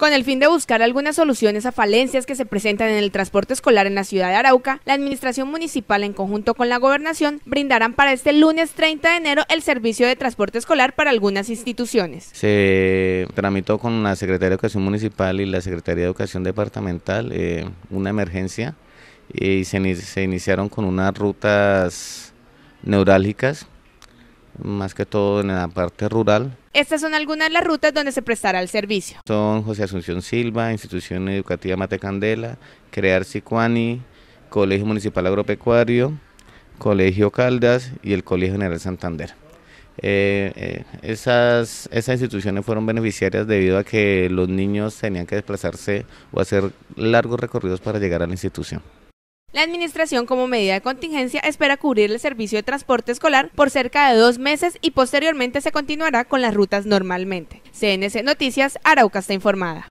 Con el fin de buscar algunas soluciones a falencias que se presentan en el transporte escolar en la ciudad de Arauca, la Administración Municipal en conjunto con la Gobernación brindarán para este lunes 30 de enero el servicio de transporte escolar para algunas instituciones. Se tramitó con la Secretaría de Educación Municipal y la Secretaría de Educación Departamental eh, una emergencia y se iniciaron con unas rutas neurálgicas más que todo en la parte rural. Estas son algunas de las rutas donde se prestará el servicio. Son José Asunción Silva, Institución Educativa Matecandela, Crear Cicuani, Colegio Municipal Agropecuario, Colegio Caldas y el Colegio General Santander. Eh, eh, esas instituciones fueron beneficiarias debido a que los niños tenían que desplazarse o hacer largos recorridos para llegar a la institución. La administración, como medida de contingencia, espera cubrir el servicio de transporte escolar por cerca de dos meses y posteriormente se continuará con las rutas normalmente. CNC Noticias, Arauca está informada.